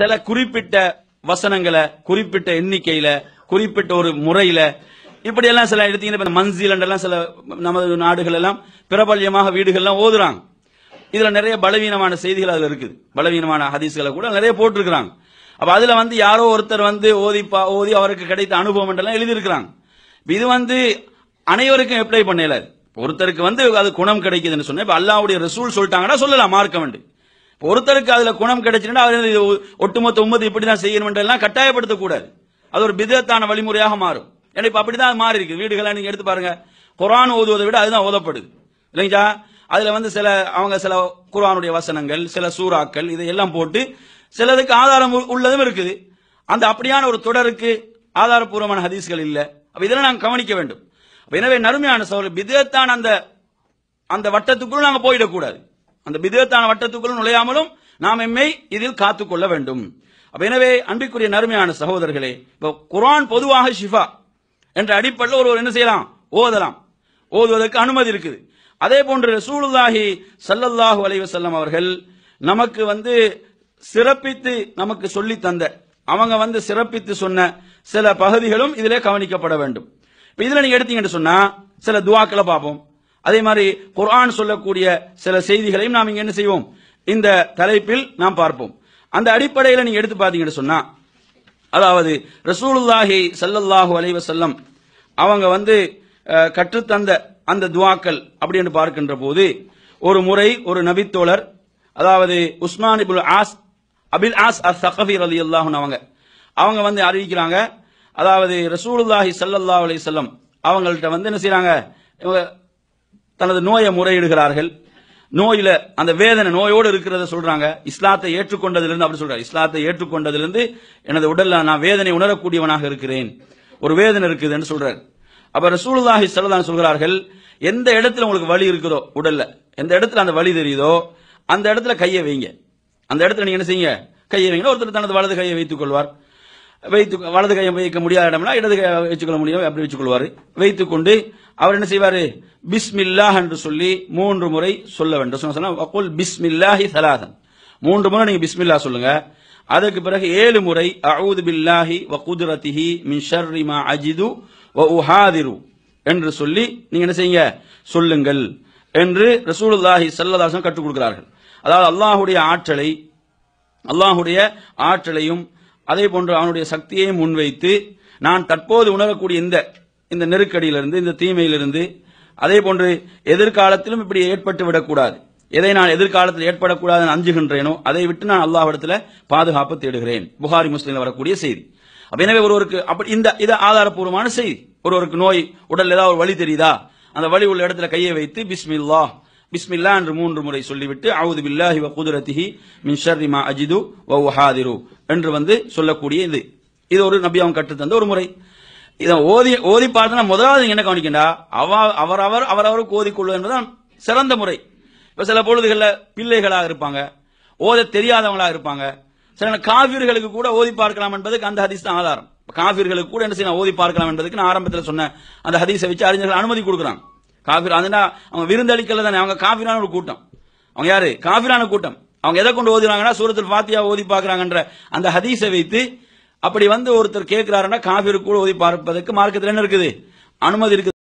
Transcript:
சில குறிப்பிட்ட வசனங்களை குறிப்பிட்ட எண்ணிக்கையில குறிப்பிட்ட ஒரு முறையில இப்படி எல்லாம் சில எடுத்தீங்கன்னா மன்சிலண்டெல்லாம் சில நமது நாடுகள் எல்லாம் பிரபல்யமாக வீடுகள்லாம் ஓதுறாங்க இதுல நிறைய பலவீனமான செய்திகள் அதுல இருக்குது பலவீனமான ஹதீஸ்களை கூட நிறைய போட்டிருக்கிறாங்க அப்ப அதுல வந்து யாரோ ஒருத்தர் வந்து ஓதி ஓதி அவருக்கு கிடைத்த அனுபவம் எல்லாம் எழுதியிருக்கிறாங்க இது வந்து அனைவருக்கும் எப்ளை பண்ணல ஒருத்தருக்கு வந்து அது குணம் கிடைக்குதுன்னு சொன்னேன் இப்ப அல்லாவுடைய ரசூல் சொல்லிட்டாங்கன்னா சொல்லலாம் மார்க்க வேண்டு ஒருத்தருக்கு அதுல குணம் கிடைச்சிருந்தா அவர் ஒட்டுமொத்த உம்மது இப்படிதான் செய்யணும் எல்லாம் கட்டாயப்படுத்தக்கூடாது அது ஒரு பிதத்தான வழிமுறையாக மாறும் ஏன்னா இப்ப அப்படிதான் மாறி இருக்கு வீடுகளை நீங்க எடுத்து பாருங்க குரான் ஓதுவதை விட அதுதான் ஓதப்படுது இல்லைங்களா அதுல வந்து சில அவங்க சில குரானுடைய வசனங்கள் சில சூறாக்கள் இதையெல்லாம் போட்டு சிலதுக்கு ஆதாரம் உள்ளதும் இருக்குது அந்த அப்படியான ஒரு தொடருக்கு ஆதாரபூர்வமான ஹதீஸ்கள் இல்லை அப்ப இதெல்லாம் நாங்கள் கவனிக்க வேண்டும் எனவே நறுமையான சோழர் பிதத்தான அந்த அந்த வட்டத்துக்குள்ள நாங்கள் போயிடக்கூடாது அந்த விதத்தான வட்டத்துக்குள் நுழையாமலும் நாம் எம்மை இதில் காத்துக்கொள்ள வேண்டும் எனவே அன்பிற்குரிய நறுமையான சகோதரர்களே இப்போ குரான் பொதுவாக ஷிஃபா என்ற அடிப்படையில் ஒருவர் என்ன செய்யலாம் ஓதலாம் ஓதுவதற்கு அனுமதி இருக்குது அதே போன்று சூழலாகி சல்லல்லாஹு செல்லம் அவர்கள் நமக்கு வந்து சிறப்பித்து நமக்கு சொல்லி தந்த அவங்க வந்து சிறப்பித்து சொன்ன சில பகுதிகளும் இதிலே கவனிக்கப்பட வேண்டும் இப்போ இதில் நீங்க எடுத்தீங்கன்னு சொன்னா சில துவாக்களை பார்ப்போம் அதே மாதிரி குர்ஆன் சொல்லக்கூடிய சில செய்திகளையும் நாம் இங்க என்ன செய்வோம் இந்த தலைப்பில் நாம் பார்ப்போம் அந்த அடிப்படையில் நீங்க எடுத்து பாத்தீங்கன்னு சொன்னா அதாவது ரசூலுல்லாஹி சல்லல்லாஹு அலைவ செல்லம் அவங்க வந்து கற்றுத்தந்த அந்த துவாக்கள் அப்படின்னு பார்க்கின்ற போது ஒரு முறை ஒரு நபித்தோழர் அதாவது உஸ்மான் இபுல் ஆஸ் அபில் ஆஸ் அர் சகஃபி அலி அல்லாஹன் அவங்க அவங்க வந்து அறிவிக்கிறாங்க அதாவது ரசூலுல்லாஹி சல்லல்லா அலி செல்லம் அவங்கள்ட்ட வந்து என்ன செய்யறாங்க தனது நோயை முறையிடுகிறார்கள் நோயில அந்த வேதனை நோயோடு இருக்கிறத சொல்றாங்க இஸ்லாத்தை ஏற்றுக்கொண்டதிலிருந்து அப்படி சொல்றாரு இஸ்லாத்தை ஏற்றுக்கொண்டதிலிருந்து எனது உடல்ல நான் வேதனை உணரக்கூடியவனாக இருக்கிறேன் ஒரு வேதனை இருக்குதுன்னு சொல்றாரு அப்ப ரசூலுல்லாஹி சல்லதான் சொல்கிறார்கள் எந்த இடத்துல உங்களுக்கு வலி இருக்குதோ உடல்ல எந்த இடத்துல அந்த வலி தெரியுதோ அந்த இடத்துல கையை வைங்க அந்த இடத்துல நீங்க என்ன செய்யுங்க கையை வைங்க ஒருத்தர் தனது வலது கையை வைத்துக் கொள்வார் வைத்து வலது கையை வைக்க முடியாத இடம்னா இடது கையை வச்சுக்கொள்ள முடியும் அப்படி வச்சுக்கொள்வார் வைத்துக்கொண்டு அவர் என்ன செய்வார் பிஸ்மில்லா என்று சொல்லி மூன்று முறை சொல்ல வேண்டும் சொன்ன அக்குல் பிஸ்மில்லாஹி சலாதன் மூன்று முறை நீங்க பிஸ்மில்லா சொல்லுங்க அதற்கு பிறகு ஏழு முறை அவுது பில்லாஹி வ குதுரத்திஹி மின் அஜிது வ உஹாதிரு என்று சொல்லி நீங்க என்ன செய்யுங்க சொல்லுங்கள் என்று ரசூலுல்லாஹி சல்லதாசன் கற்றுக் கொடுக்கிறார்கள் அதாவது அல்லாஹுடைய ஆற்றலை அல்லாஹுடைய ஆற்றலையும் அதே போன்று அவனுடைய சக்தியை முன்வைத்து நான் தற்போது உணரக்கூடிய இந்த இந்த நெருக்கடியிலிருந்து இந்த தீமையிலிருந்து அதே போன்று எதிர்காலத்திலும் இப்படி ஏற்பட்டு விடக்கூடாது எதை நான் எதிர்காலத்தில் ஏற்படக்கூடாதுன்னு அஞ்சுகின்றேனோ அதை விட்டு நான் அல்லாஹிடத்தில் பாதுகாப்பு தேடுகிறேன் புகாரி முஸ்லீம் வரக்கூடிய செய்தி அப்ப எனவே ஒருவருக்கு அப்படி இந்த இது ஆதாரப்பூர்வமான செய்தி ஒருவருக்கு நோய் உடல் ஏதாவது ஒரு வழி தெரியுதா அந்த வழி உள்ள இடத்துல கையை வைத்து பிஸ்மில்லா பிஸ்மில்லா என்று மூன்று முறை சொல்லிவிட்டு அவுது பில்லாஹி குதிரத்திஹி மின் அஜிது ஹாதிரு என்று வந்து சொல்லக்கூடிய இது இது ஒரு நபி அவன் கற்றுத்தந்த ஒரு முறை இதை ஓதி ஓதி பார்த்தனா முதலாவது என்ன கவனிக்கண்டா அவ அவர் அவர் அவரவருக்கு கொள்ளு என்பதுதான் சிறந்த முறை இப்ப சில பொழுதுகளில் பிள்ளைகளாக இருப்பாங்க ஓத தெரியாதவங்களாக இருப்பாங்க சில காவிர்களுக்கு கூட ஓதி பார்க்கலாம் என்பதுக்கு அந்த ஹதீஸ் தான் ஆதாரம் காவிர்களுக்கு கூட என்ன செய்யலாம் ஓதி பார்க்கலாம் என்பதுக்கு நான் ஆரம்பத்தில் சொன்ன அந்த ஹதீஸை வச்சு அறிஞர்கள் அனுமதி கொடுக்குறாங்க காபிர் அதுனா அவங்க விருந்தளிக்கல தானே அவங்க காபிரான ஒரு கூட்டம் அவங்க யாரு காபிரான கூட்டம் அவங்க எதை கொண்டு ஓதுறாங்கன்னா சூரத்தில் பாத்தியா ஓதி பாக்குறாங்கன்ற அந்த ஹதீஸை வைத்து அப்படி வந்து ஒருத்தர் கேட்கிறாருன்னா காபிரு கூட ஓதி பார்ப்பதற்கு மார்க்கத்தில் என்ன இருக்குது அனுமதி இருக்குது